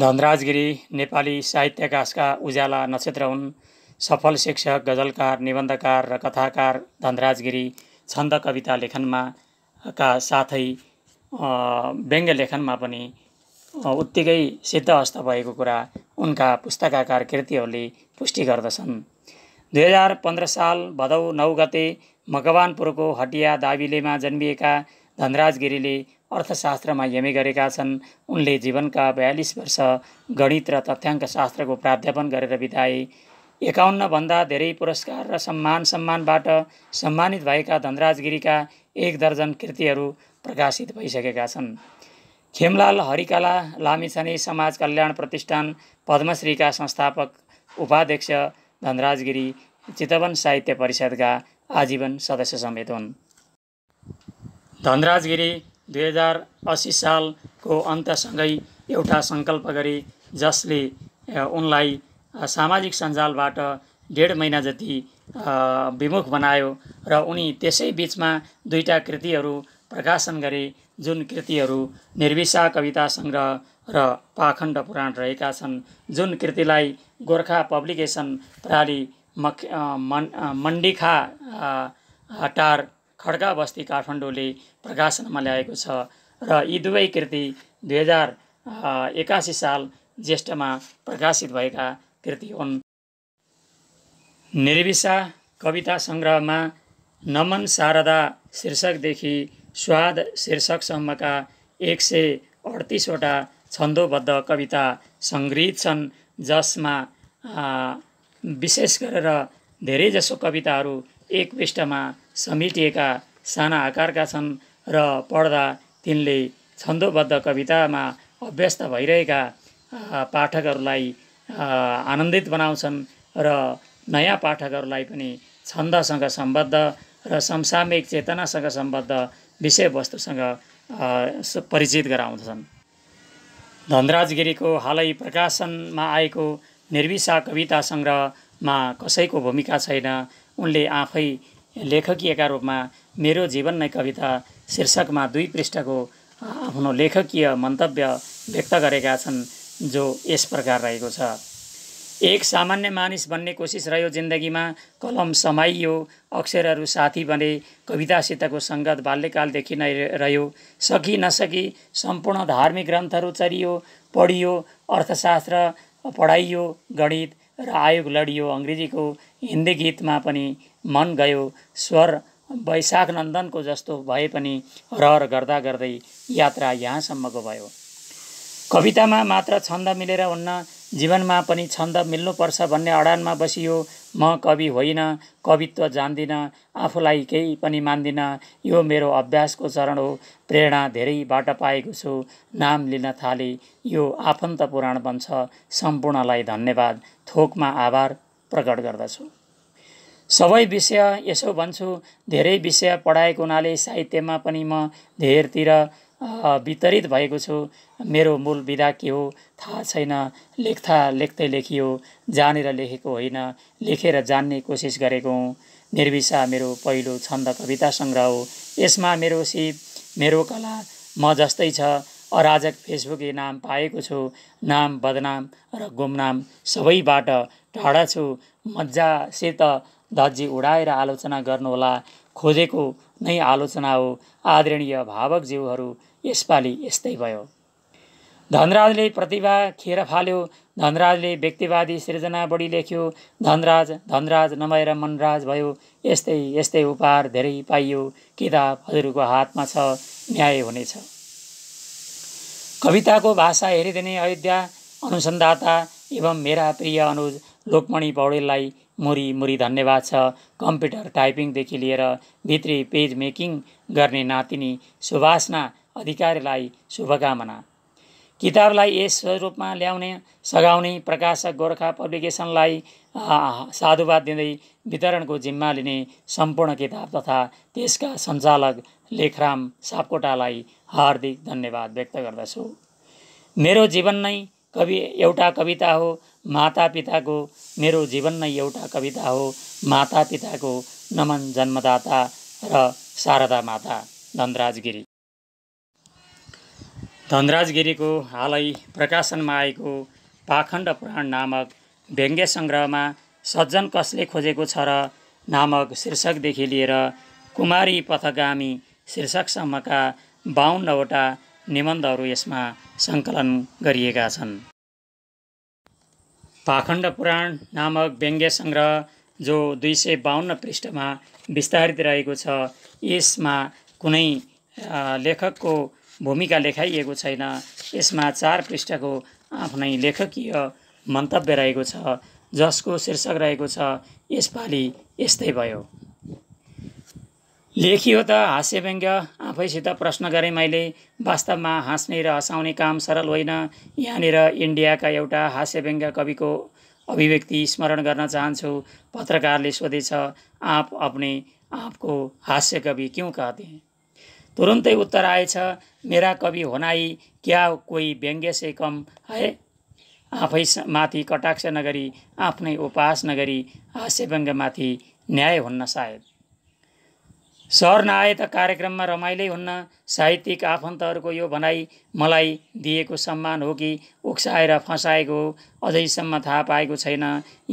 धनराज गिरी नेपाली साहित्य आकाशका उज्याला नक्षत्र हुन् सफल शिक्षक गजलकार निबन्धकार र कथाकार धनराज गिरी छन्द कविता लेखनमा का साथै व्यङ्ग्य लेखनमा पनि उत्तिकै सिद्धहस्त भएको कुरा उनका पुस्तकाकार कृतिहरूले पुष्टि गर्दछन् दुई हजार पन्ध्र साल भदौ नौ गते मकवानपुरको हटिया दाविलेमा जन्मिएका धनराज गिरीले अर्थशास्त्रमा एमए गरेका छन् उनले जीवनका बयालिस वर्ष गणित र तथ्याङ्क शास्त्रको प्राध्यापन गरेर बिताए एकाउन्नभन्दा धेरै पुरस्कार र सम्मान सम्मानबाट सम्मानित भएका धनराजगिरीका एक दर्जन कृतिहरू प्रकाशित भइसकेका छन् खेमलाल हरिकाला लामिछाने समाज कल्याण प्रतिष्ठान पद्मश्रीका संस्थापक उपाध्यक्ष धनराज गिरी चितवन साहित्य परिषदका आजीवन सदस्य समेत हुन् धनराज गिरी दुई हजार असी सालको अन्तसँगै एउटा सङ्कल्प गरे जसले उनलाई सामाजिक सञ्जालबाट डेढ महिना जति विमुख बनायो र उनी त्यसै बिचमा दुईवटा कृतिहरू प्रकाशन गरे जुन कृतिहरू निर्विसा कविता सङ्ग्रह र पाखण्ड पुराण रहेका छन् जुन कृतिलाई गोर्खा पब्लिकेसन प्राली मख मन्डिखा टार खड्का बस्ती काठमाडौँले प्रकाशनमा ल्याएको छ र यी दुवै कृति दुई हजार एकासी साल ज्येष्ठमा प्रकाशित भएका कृति हुन् निर्विसा कविता सङ्ग्रहमा नमन शारदा शीर्षकदेखि स्वाद शीर्षकसम्मका एक सय अडतिसवटा छन्दोबद्ध कविता सङ्गृहित छन् जसमा विशेष गरेर धेरैजसो कविताहरू एक पृष्ठमा समेटिएका साना आकारका छन् र पढ्दा तिनले छन्दोबद्ध कवितामा अभ्यस्त भइरहेका पाठकहरूलाई आनन्दित बनाउँछन् र नयाँ पाठकहरूलाई पनि छन्दसँग सम्बद्ध र समसामयिक चेतनासँग सम्बद्ध विषयवस्तुसँग परिचित गराउँदछन् धनराज गिरीको हालै प्रकाशनमा आएको निर्विसा कविता सङ्ग्रहमा कसैको भूमिका छैन उनले आफै लेखकीयका रूपमा मेरो जीवन नै कविता शीर्षकमा दुई पृष्ठको आफ्नो लेखकीय मन्तव्य व्यक्त गरेका छन् जो यस प्रकार रहेको छ एक सामान्य मानिस बन्ने कोसिस रह्यो जिन्दगीमा कलम समाइयो अक्षरहरू साथी बने कवितासितको सङ्गत बाल्यकालदेखि नै रह्यो सकि नसकी सम्पूर्ण धार्मिक ग्रन्थहरू चरियो पढियो अर्थशास्त्र पढाइयो गणित र आयोग लडियो अङ्ग्रेजीको हिन्दी गीतमा पनि मन गयो स्वर वैशाख नन्दनको जस्तो भए पनि रहर गर्दा गर्दै यात्रा यहाँसम्मको भयो कवितामा मात्र छन्द मिलेर हुन्न जीवनमा पनि छन्द मिल्नुपर्छ भन्ने अडानमा बसियो म कवि होइन कवित्व जान्दिनँ आफूलाई केही पनि मान्दिनँ यो मेरो अभ्यासको चरण हो प्रेरणा धेरैबाट पाएको छु नाम लिन थाले यो आफन्त पुराण बन्छ सम्पूर्णलाई धन्यवाद थोकमा आभार प्रकट गर्दछु सबै विषय यसो भन्छु धेरै विषय पढाएको हुनाले साहित्यमा पनि म धेरतिर वितरित भएको छु मेरो मूल विधा के हो थाहा छैन लेख्दा लेख्दै लेखियो जानेर लेखेको होइन लेखेर जान्ने कोसिस गरेको हुँ निर्विसा मेरो पहिलो छन्द कविता सङ्ग्रह हो यसमा मेरो शिव मेरो कला म जस्तै छ अराजक फेसबुक नाम पाएको छु नाम बदनाम र गुमनाम सबैबाट टाढा छु मजासित धज्जी उडाएर आलोचना गर्नुहोला खोजेको नै आलोचना हो आदरणीय भावक भावकज्यूहरू यसपालि यस्तै भयो धनराजले प्रतिभा खेर फाल्यो धनराजले व्यक्तिवादी सृजना बढी लेख्यो धनराज धनराज नभएर मनराज भयो यस्तै यस्तै उपहार धेरै पाइयो किताब हजुरको हातमा छ न्याय हुनेछ कविताको भाषा हेरिदिने अयोध्या अनुसन्धाता एवं मेरा प्रिय अनुज लोकमणि पौडेललाई मुरी मुरी धन्यवाद छ कम्प्युटर टाइपिङदेखि लिएर भित्री पेज मेकिङ गर्ने नातिनी सुभासना अधिकारीलाई शुभकामना किताबलाई यस स्वरूपमा ल्याउने सघाउने प्रकाशक गोर्खा पब्लिकेसनलाई साधुवाद दिँदै वितरणको जिम्मा लिने सम्पूर्ण किताब तथा त्यसका सञ्चालक लेखराम सापकोटालाई हार्दिक धन्यवाद व्यक्त गर्दछु मेरो जीवन नै कवि एउटा कविता हो माता पिताको मेरो जीवन नै एउटा कविता हो माता पिताको नमन जन्मदाता र शारदा माता धनराज गिरी धनराज गिरीको हालै प्रकाशनमा आएको पाखण्ड पुराण नामक व्यङ्ग्य सङ्ग्रहमा सज्जन कसले खोजेको छ र नामक शीर्षकदेखि लिएर कुमारी पथगामी शीर्षकसम्मका बाहुन्नवटा निबन्धहरू यसमा सङ्कलन गरिएका छन् पाखण्ड पुराण नामक व्यङ्ग्य सङ्ग्रह जो दुई सय बाहन्न पृष्ठमा विस्तारित रहेको छ यसमा कुनै लेखकको भूमिका लेखाइएको छैन यसमा चार पृष्ठको आफ्नै लेखकीय मन्तव्य रहेको छ जसको शीर्षक रहेको छ यसपालि यस्तै भयो लेखियो त हास्य व्यङ्ग्य आफैसित प्रश्न गरेँ मैले वास्तवमा हाँस्ने र हँसाउने काम सरल होइन यहाँनिर इन्डियाका एउटा हास्य व्यङ्ग्य कविको अभिव्यक्ति स्मरण गर्न चाहन्छु पत्रकारले सोधेछ आप आफ्नै आपको हास्य कवि क्यों कहते तुरुन्तै उत्तर आएछ मेरा कवि होनाई क्या कोही व्यङ्ग्य से कम है आफै माथि कटाक्ष नगरी आफ्नै उपास नगरी हास्य व्यङ्ग्यमाथि न्याय हुन्न सायद सहर नआए त कार्यक्रममा रमाइलै हुन्न साहित्यिक आफन्तहरूको यो भनाइ मलाई दिएको सम्मान हो कि उक्साएर फसाएको हो अझैसम्म थाहा पाएको छैन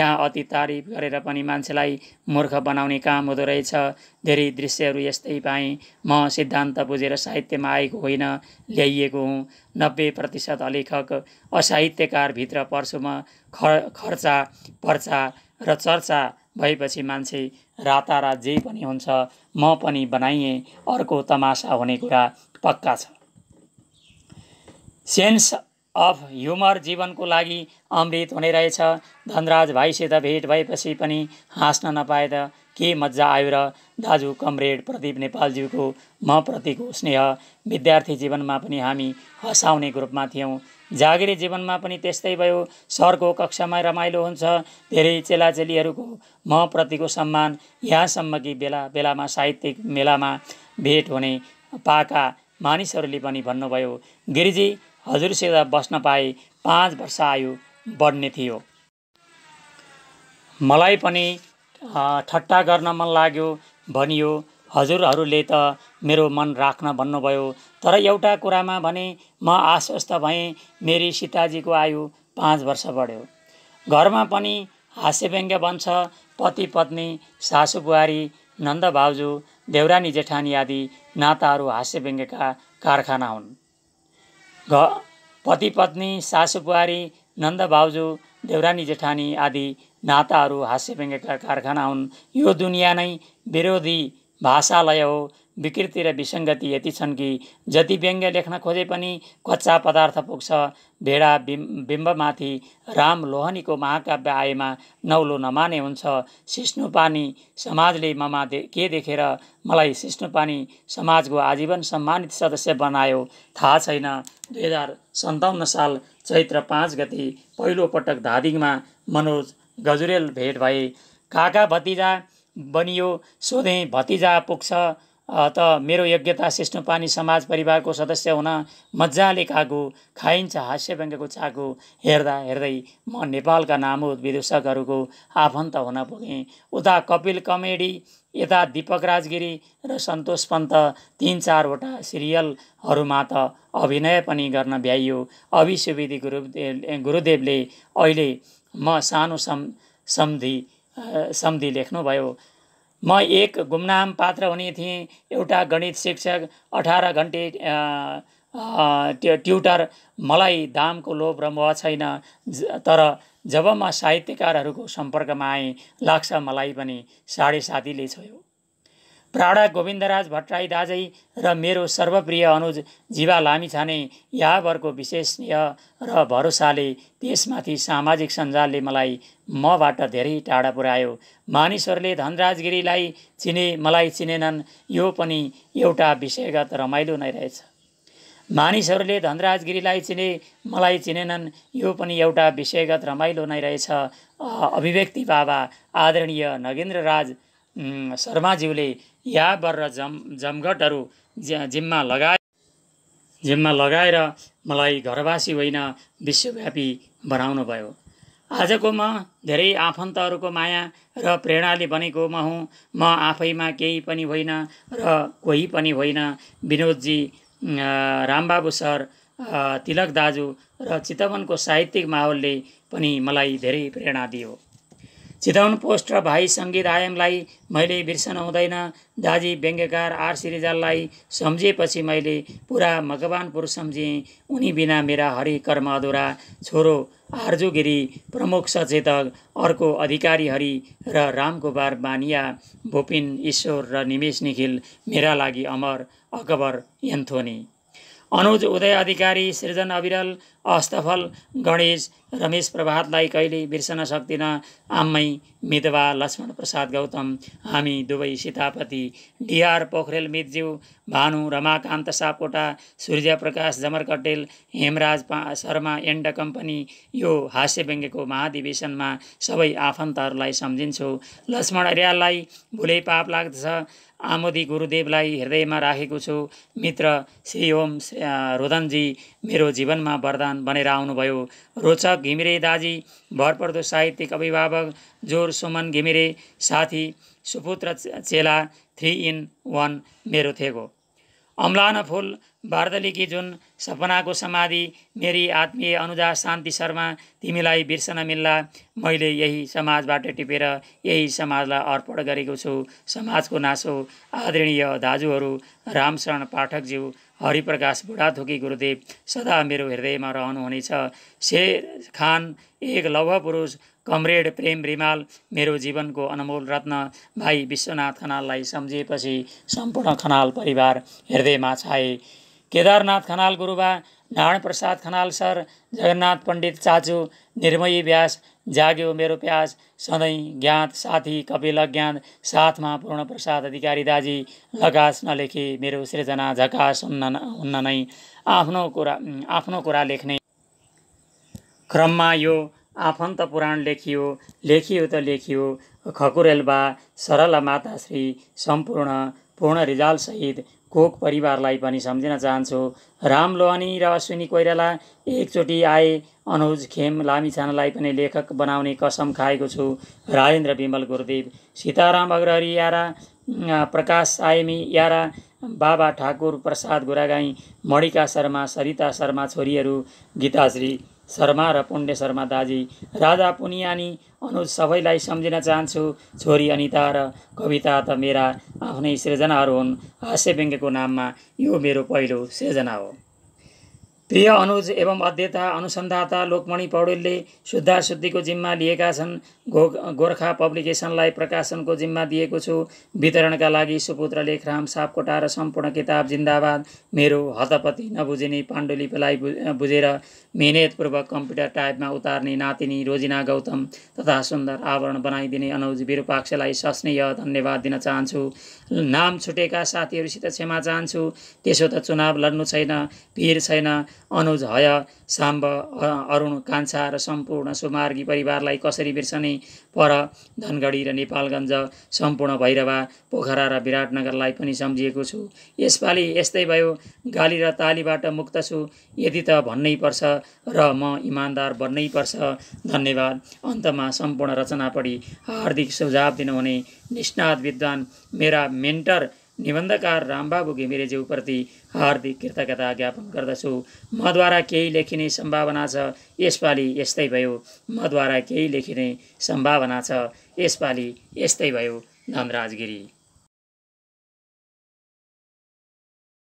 यहाँ अति तारिफ गरेर पनि मान्छेलाई मूर्ख बनाउने काम हुँदो रहेछ धेरै दृश्यहरू यस्तै पाएँ म सिद्धान्त बुझेर साहित्यमा आएको होइन ल्याइएको हुँ नब्बे प्रतिशत लेखक असाहित्यकारभित्र पर्छु म खर्चा पर्चा र चर्चा भएपछि मान्छे रातारा जे पनि हुन्छ म पनि बनाइएँ अर्को तमासा हुने कुरा पक्का छ सेन्स अफ ह्युमर जीवनको लागि अमृत हुने रहेछ धनराज भाइसित भेट भएपछि पनि हाँस्न नपाए त के मजा आयो र दाजु कमरेड प्रदीप नेपालज्यूको म प्रतिको स्नेह विद्यार्थी जीवनमा पनि हामी हँसाउने ग्रुपमा थियौँ जागिरी जीवनमा पनि त्यस्तै भयो सरको कक्षामा रमाइलो हुन्छ धेरै चेलाचेलीहरूको महप्रतिको सम्मान यहाँसम्म कि बेला बेलामा साहित्यिक मेलामा भेट हुने पाका मानिसहरूले पनि भन्नुभयो गिरिजी हजुरसित बस्न पाए पाँच वर्ष आयु बढ्ने थियो मलाई पनि ठट्टा गर्न मन लाग्यो भनियो हजुरहरूले त मेरो मन राख्न भन्नुभयो तर एउटा कुरामा भने म आश्वस्त भएँ मेरी सीताजीको आयु पाँच वर्ष बढ्यो घरमा पनि व्यङ्ग्य बन्छ पति पत्नी सासु बुहारी नन्द भाउजू देउरानी जेठानी आदि नाताहरू हास्यव्यङ्ग्यका कारखाना हुन् घ पति पत्नी सासु बुहारी नन्द भाउजू देउरानी जेठानी आदि नाताहरू हास्यव्यङ्ग्यका कारखाना हुन् यो दुनियाँ नै विरोधी भाषालय हो विकृति र विसङ्गति यति छन् कि जति व्यङ्ग्य लेख्न खोजे पनि कच्चा पदार्थ पुग्छ भेडा बिम्बमाथि राम लोहनीको महाकाव्य आएमा नौलो नमाने हुन्छ सिष्णुपानी समाजले ममा दे के देखेर मलाई सिष्णुपानी समाजको आजीवन सम्मानित सदस्य बनायो थाहा छैन दुई हजार सन्ताउन्न साल चैत्र पाँच गति पहिलोपटक धादिङमा मनोज गजुरेल भेट भए काका भतिजा बनियो सोधेँ भतिजा पुग्छ त मेरो योग्यता पानी समाज परिवारको सदस्य हुन मजाले कागो खाइन्छ हास्य व्यङ्गको चाको हेर्दा हेर्दै म नेपालका नामोद विदूषकहरूको आफन्त हुन पुगेँ उता कपिल कमेडी यता दिपक राजगिरी र सन्तोष पन्त तिन चारवटा सिरियलहरूमा त अभिनय पनि गर्न भ्याइयो अभिसुविधि गुरुदेव गुरुदेवले अहिले म सानो सम् सम्धि सम्धि लेख्नुभयो म एक गुमनाम पात्र हुने थिएँ एउटा गणित शिक्षक अठार घन्टे त्यो ट्युटर मलाई दामको लोभ र मोह छैन तर जब म साहित्यकारहरूको सम्पर्कमा आएँ लाग्छ मलाई पनि साढे साथीले छोयो प्राणा गोविन्दराज भट्टराई दाजै र मेरो सर्वप्रिय अनुज जीवा लामिछाने यावरको विशेष स्नेह र भरोसाले त्यसमाथि सामाजिक सञ्जालले मलाई मबाट धेरै टाढा पुर्यायो मानिसहरूले धनराजगिरीलाई चिने मलाई चिनेनन् यो पनि एउटा विषयगत रमाइलो नै रहेछ मानिसहरूले धनराजगिरीलाई चिने मलाई चिनेनन् यो पनि एउटा विषयगत रमाइलो नै रहेछ अभिव्यक्ति बाबा आदरणीय नगेन्द्र राज शर्माज्यूले या र जम जमघटहरू जिम्मा लगाए जिम्मा लगाएर मलाई घरवासी होइन विश्वव्यापी भयो आजको म धेरै आफन्तहरूको माया र प्रेरणाले बनेको म हुँ म आफैमा केही पनि होइन र कोही पनि होइन विनोदजी रामबाबु सर तिलक दाजु र चितवनको साहित्यिक माहौलले पनि मलाई धेरै प्रेरणा दियो पोस्ट र भाइ सङ्गीत आयामलाई मैले बिर्सन हुँदैन दाजी व्यङ्ग्यकार आर श्रीजाललाई सम्झेपछि मैले पुरा मकवानपुर सम्झेँ उनी बिना मेरा हरि कर्म अधुरा छोरो आर्जुगिरी प्रमुख सचेतक अर्को अधिकारी हरि र रामकुमार बानिया भुपिन ईश्वर र निमेश निखिल मेरा लागि अमर अकबर एन्थोनी अनुज उदय अधिकारी सृजन अविरल अस्तफल गणेश रमेश प्रभातलाई कहिले बिर्सन सक्दिनँ आम्मै मितवा लक्ष्मण प्रसाद गौतम हामी दुवै सीतापति डिआर पोखरेल मितज्यू भानु रमाकान्त सापकोटा सूर्यप्रकाश कटेल हेमराज पा शर्मा एन्ड कम्पनी यो हास्य व्यङ्ग्यको महाधिवेशनमा सबै आफन्तहरूलाई सम्झिन्छु लक्ष्मण अर्याललाई भुलै पाप लाग्दछ आमोदी गुरुदेवलाई हृदयमा राखेको छु मित्र श्री ओम रोदनजी मेरो जीवनमा वरदान बनेर आउनुभयो रोचक घिमिरे दाजी भरपर्दो साहित्यिक अभिभावक जोर सुमन घिमिरे साथी सुपुत्र चेला थ्री इन वान मेरो थेगो अम्लान फुल बार्दलीकी जुन सपनाको समाधि मेरी आत्मीय अनुजा शान्ति शर्मा तिमीलाई बिर्सन मिल्ला मैले यही समाजबाट टिपेर यही समाजलाई अर्पण गरेको छु समाजको नासो आदरणीय दाजुहरू रामशरण पाठकज्यू हरिप्रकाश बुढाथोकी गुरुदेव सदा मेरो हृदयमा रहनुहुनेछ शेर खान एक लौह पुरुष कमरेड प्रेम रिमाल मेरो जीवनको अनमोल रत्न भाइ विश्वनाथ खनाललाई सम्झिएपछि सम्पूर्ण खनाल परिवार हृदयमा छाए केदारनाथ खनाल गुरुबा नारायण प्रसाद खनाल सर जगन्नाथ पण्डित चाचु निर्मयी व्यास जाग्यो मेरो प्यास सधैँ ज्ञात साथी कपिल अज्ञात साथमा पूर्ण प्रसाद अधिकारी दाजी लगास नलेखे मेरो सृजना झकास हुन्न हुन्न नै आफ्नो कुरा आफ्नो कुरा लेख्ने क्रममा यो आफन्त पुराण लेखियो लेखियो त लेखियो खकुरेल्बा सरला माताश्री सम्पूर्ण पूर्ण रिजालसहित कोक परिवारलाई पनि सम्झिन चाहन्छु राम लोहनी र अश्विनी कोइराला एकचोटि आए अनुज खेम लामिछानालाई पनि लेखक बनाउने कसम खाएको छु राजेन्द्र विमल गुरुदेव सीताराम अग्रहरी यारा प्रकाश आयमी यारा बाबा ठाकुर प्रसाद गुरागाई मणिका शर्मा सरिता शर्मा छोरीहरू गीताश्री शर्मा र पुण्य शर्मा दाजी राजा पुनियानी अनुज सबैलाई सम्झिन चाहन्छु छोरी अनिता र कविता त मेरा आफ्नै सृजनाहरू हुन् हास्य व्यङ्ग्यको नाममा यो मेरो पहिलो सृजना हो प्रिय अनुज एवं अध्यता अनुसन्धाता लोकमणि पौडेलले शुद्धाशुद्धिको जिम्मा लिएका छन् गो गोर्खा पब्लिकेसनलाई प्रकाशनको जिम्मा दिएको छु वितरणका लागि सुपुत्र लेखराम सापकोटा र सम्पूर्ण किताब जिन्दाबाद मेरो हतपति नबुझिने पाण्डुलिपलाई बुझेर मिहिनेतपूर्वक कम्प्युटर टाइपमा उतार्ने नातिनी रोजिना गौतम तथा सुन्दर आवरण बनाइदिने अनुज विरूपाक्षलाई सस्नेय धन्यवाद दिन चाहन्छु नाम छुटेका साथीहरूसित क्षमा चाहन्छु त्यसो त चुनाव लड्नु छैन पिर छैन अनुज हय साम्ब अरुण कान्छा र सम्पूर्ण सुमार्गी परिवारलाई कसरी बिर्सने पर धनगढी र नेपालगञ्ज सम्पूर्ण भैरवा पोखरा र विराटनगरलाई पनि सम्झिएको छु यसपालि यस्तै भयो गाली र तालीबाट मुक्त छु यदि त भन्नै पर्छ र म इमान्दार बन्नै पर्छ धन्यवाद अन्तमा सम्पूर्ण रचनापट्टि हार्दिक सुझाव दिनुहुने निष्णात विद्वान मेरा मेन्टर निबन्धकार रामबाबु घिमिरेज्यूप्रति हार्दिक कृतज्ञता ज्ञापन गर्दछु मद्वारा केही लेखिने सम्भावना छ यसपालि यस्तै भयो मद्वारा केही लेखिने सम्भावना छ यसपालि यस्तै भयो धनराजगिरी